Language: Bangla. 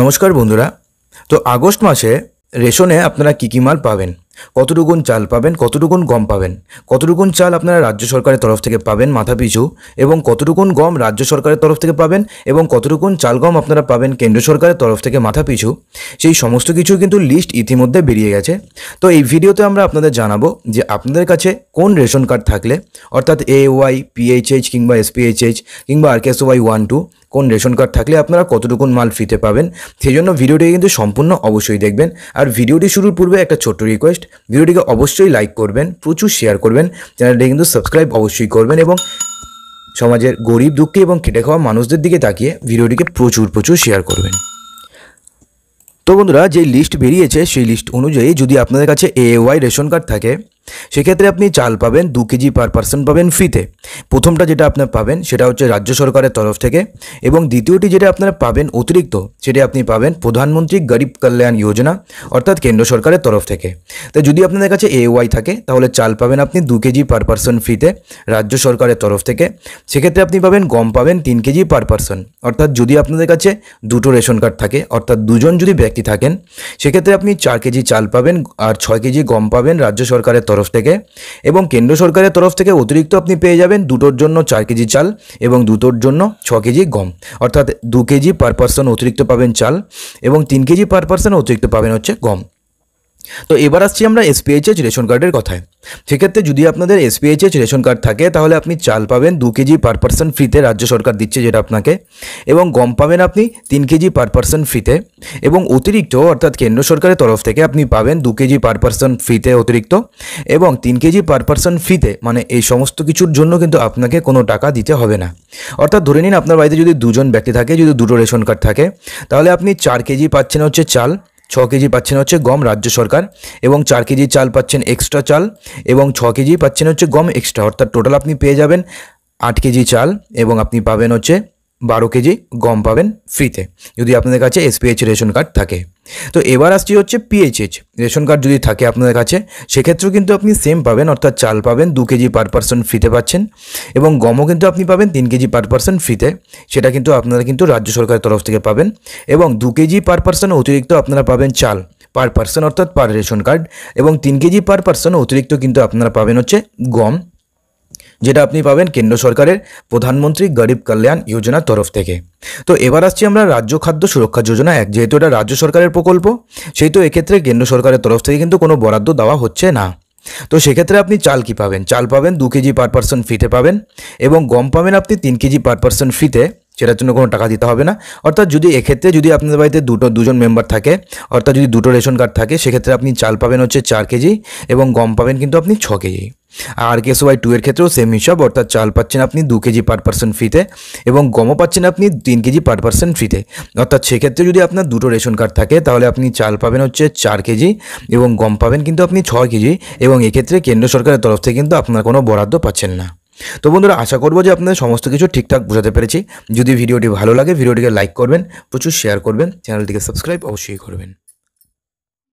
নমস্কার বন্ধুরা তো আগস্ট মাসে রেশনে আপনারা কী কী মাল পাবেন কতটুকুন চাল পাবেন কতটুকুন গম পাবেন কতটুকুন চাল আপনারা রাজ্য সরকারের তরফ থেকে পাবেন মাথাপিছু এবং কতটুকুন গম রাজ্য সরকারের তরফ থেকে পাবেন এবং কতটুকুন চাল গম আপনারা পাবেন কেন্দ্র সরকারের তরফ থেকে মাথাপিছু সেই সমস্ত কিছু কিন্তু লিস্ট ইতিমধ্যে বেরিয়ে গেছে তো এই ভিডিওতে আমরা আপনাদের জানাবো যে আপনাদের কাছে কোন রেশন কার্ড থাকলে অর্থাৎ এ ওয়াই পিএইচএইচ কিংবা এসপিএইচএইচ কিংবা R KS Y one two কোন রেশন কার্ড থাকলে আপনারা কতটুকুন মাল ফ্রিতে পাবেন সেই জন্য ভিডিওটি কিন্তু সম্পূর্ণ অবশ্যই দেখবেন আর ভিডিওটি শুরুর পূর্বে একটা ছোট্ট রিকোয়েস্ট ভিডিওটিকে অবশ্যই লাইক করবেন প্রচুর শেয়ার করবেন চ্যানেলটি কিন্তু সাবস্ক্রাইব অবশ্যই করবেন এবং সমাজের গরিব দুঃখে এবং খেটে খাওয়া মানুষদের দিকে তাকিয়ে ভিডিওটিকে প্রচুর প্রচুর শেয়ার করবেন তো বন্ধুরা যে লিস্ট বেরিয়েছে সেই লিস্ট অনুযায়ী যদি আপনাদের কাছে এএওয়াই রেশন কার্ড থাকে সেক্ষেত্রে আপনি চাল পাবেন দু কেজি পার পার্সন পাবেন ফ্রিতে প্রথমটা যেটা আপনার পাবেন সেটা হচ্ছে রাজ্য সরকারের তরফ থেকে এবং দ্বিতীয়টি যেটা আপনারা পাবেন অতিরিক্ত সেটা আপনি পাবেন প্রধানমন্ত্রী গরিব কল্যাণ যোজনা অর্থাৎ কেন্দ্র সরকারের তরফ থেকে তাই যদি আপনাদের কাছে এ ওয়াই থাকে তাহলে চাল পাবেন আপনি দু কেজি পার পার্সন ফ্রিতে রাজ্য সরকারের তরফ থেকে সেক্ষেত্রে আপনি পাবেন গম পাবেন তিন কেজি পার পার্সন অর্থাৎ যদি আপনাদের কাছে দুটো রেশন কার্ড থাকে অর্থাৎ দুজন যদি ব্যক্তি থাকেন সেক্ষেত্রে আপনি চার কেজি চাল পাবেন আর ছয় কেজি গম পাবেন রাজ্য সরকারের তরফ থেকে এবং কেন্দ্র সরকারের তরফ থেকে অতিরিক্ত আপনি পেয়ে যাবেন দুটোর জন্য চার কেজি চাল এবং দুটোর জন্য ছ কেজি গম অর্থাৎ দু কেজি পার পার্সন অতিরিক্ত পাবেন চাল এবং তিন কেজি পার পার্সন অতিরিক্ত পাবেন হচ্ছে গম তো এবার আসছি আমরা এসপিএইচএস রেশন কার্ডের কথায় সেক্ষেত্রে যদি আপনাদের এসপিএইচএস রেশন কার্ড থাকে তাহলে আপনি চাল পাবেন দু কেজি পার পার্সন ফ্রিতে রাজ্য সরকার দিচ্ছে যেটা আপনাকে এবং গম পাবেন আপনি তিন কেজি পার পার্সন ফ্রিতে এবং অতিরিক্ত অর্থাৎ কেন্দ্র সরকারের তরফ থেকে আপনি পাবেন দু কেজি পার পার্সন ফ্রিতে অতিরিক্ত এবং তিন কেজি পার পার্সন ফ্রিতে মানে এই সমস্ত কিছুর জন্য কিন্তু আপনাকে কোনো টাকা দিতে হবে না অর্থাৎ ধরে নিন আপনার বাড়িতে যদি দুজন ব্যক্তি থাকে যদি দুটো রেশন কার্ড থাকে তাহলে আপনি চার কেজি পাচ্ছেন হচ্ছে চাল ছ কেজি পাচ্ছেন হচ্ছে গম রাজ্য সরকার এবং চার কেজি চাল পাচ্ছেন এক্সট্রা চাল এবং ছ কেজি পাচ্ছেন হচ্ছে গম এক্সট্রা অর্থাৎ টোটাল আপনি পেয়ে যাবেন আট কেজি চাল এবং আপনি পাবেন হচ্ছে বারো কেজি গম পাবেন ফ্রিতে যদি আপনাদের কাছে এসপিএইচ রেশন কার্ড থাকে তো এবার আসছি হচ্ছে পিএইচএইচ রেশন কার্ড যদি থাকে আপনাদের কাছে সেক্ষেত্রেও কিন্তু আপনি সেম পাবেন অর্থাৎ চাল পাবেন দু কেজি পার পারসন ফ্রিতে পাচ্ছেন এবং গমও কিন্তু আপনি পাবেন তিন কেজি পার পারসন ফ্রিতে সেটা কিন্তু আপনারা কিন্তু রাজ্য সরকারের তরফ থেকে পাবেন এবং দু কেজি পার পারসন অতিরিক্ত আপনারা পাবেন চাল পার পারসন অর্থাৎ পার রেশন কার্ড এবং তিন কেজি পার পারসন অতিরিক্ত কিন্তু আপনারা পাবেন হচ্ছে গম যেটা আপনি পাবেন কেন্দ্র সরকারের প্রধানমন্ত্রী গরিব কল্যাণ যোজনার তরফ থেকে তো এবার আসছি আমরা রাজ্য খাদ্য সুরক্ষা যোজনা এক যেহেতু এটা রাজ্য সরকারের প্রকল্প সেই তো এক্ষেত্রে কেন্দ্র সরকারের তরফ থেকে কিন্তু কোনো বরাদ্দ দেওয়া হচ্ছে না তো সেক্ষেত্রে আপনি চাল কি পাবেন চাল পাবেন দু কেজি পার পার্সন ফিতে পাবেন এবং গম পাবেন আপনি তিন কেজি পার পার্সন ফিতে সেটার জন্য কোনো টাকা দিতে হবে না অর্থাৎ যদি এক্ষেত্রে যদি আপনাদের বাড়িতে দুটো দুজন মেম্বার থাকে অর্থাৎ যদি দুটো রেশন কার্ড থাকে সেক্ষেত্রে আপনি চাল পাবেন হচ্ছে চার কেজি এবং গম পাবেন কিন্তু আপনি ছ KG R KS Y two এর ক্ষেত্রেও সেম হিসাব অর্থাৎ চাল পাচ্ছেন আপনি দু কেজি পার পার্সেন্ট ফ্রিতে এবং গমও পাচ্ছেন আপনি তিন কেজি পার পার্সেন্ট ফ্রিতে অর্থাৎ সেক্ষেত্রে যদি আপনার দুটো রেশন কার্ড থাকে তাহলে আপনি চাল পাবেন হচ্ছে চার কেজি এবং গম পাবেন কিন্তু আপনি ছয় কেজি এবং এক্ষেত্রে কেন্দ্র সরকারের তরফ থেকে কিন্তু আপনার কোনো বরাদ্দ পাচ্ছেন না তো বন্ধুরা আশা করবো যে আপনাদের সমস্ত কিছু ঠিকঠাক বোঝাতে পেরেছি যদি ভিডিওটি ভালো লাগে ভিডিওটিকে লাইক করবেন প্রচুর শেয়ার করবেন চ্যানেলটিকে সাবস্ক্রাইব অবশ্যই করবেন